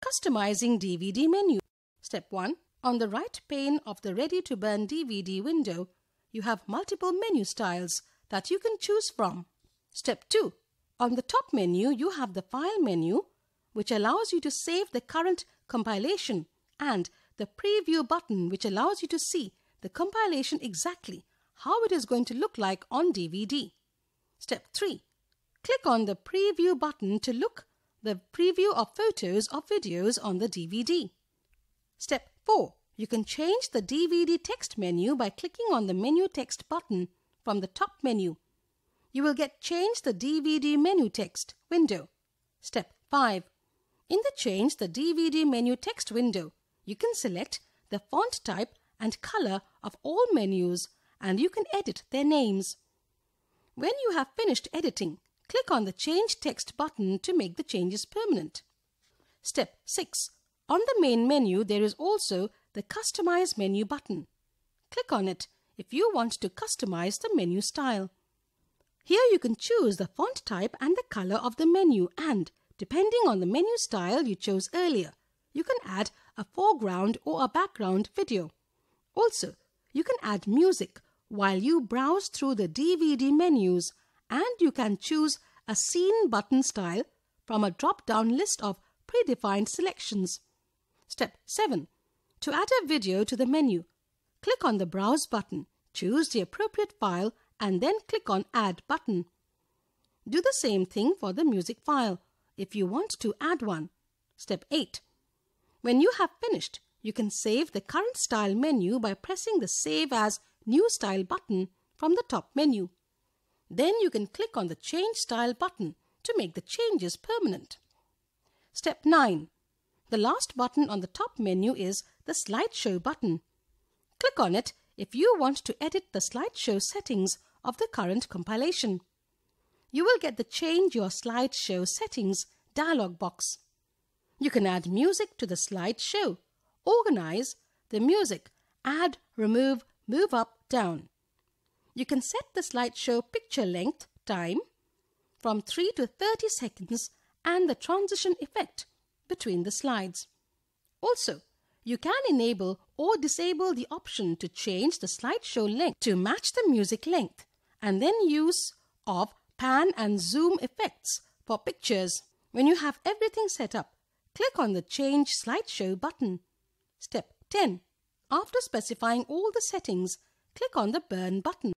Customizing DVD menu. Step 1. On the right pane of the Ready to Burn DVD window, you have multiple menu styles that you can choose from. Step 2. On the top menu, you have the File menu, which allows you to save the current compilation, and the Preview button, which allows you to see the compilation exactly, how it is going to look like on DVD. Step 3. Click on the Preview button to look the preview of photos or videos on the DVD. Step 4. You can change the DVD text menu by clicking on the menu text button from the top menu. You will get Change the DVD menu text window. Step 5. In the Change the DVD menu text window, you can select the font type and color of all menus and you can edit their names. When you have finished editing, click on the Change Text button to make the changes permanent. Step 6. On the main menu, there is also the Customize menu button. Click on it if you want to customize the menu style. Here you can choose the font type and the color of the menu and, depending on the menu style you chose earlier, you can add a foreground or a background video. Also, you can add music while you browse through the DVD menus and you can choose a scene button style from a drop-down list of predefined selections. Step 7. To add a video to the menu, click on the Browse button, choose the appropriate file and then click on Add button. Do the same thing for the music file if you want to add one. Step 8. When you have finished, you can save the current style menu by pressing the Save as New Style button from the top menu. Then you can click on the Change Style button to make the changes permanent. Step 9. The last button on the top menu is the Slideshow button. Click on it if you want to edit the slideshow settings of the current compilation. You will get the Change Your Slideshow Settings dialog box. You can add music to the slideshow, organize the music, add, remove, move up, down. You can set the slideshow picture length time from 3 to 30 seconds and the transition effect between the slides. Also, you can enable or disable the option to change the slideshow length to match the music length and then use of pan and zoom effects for pictures. When you have everything set up, click on the Change Slideshow button. Step 10. After specifying all the settings, click on the Burn button.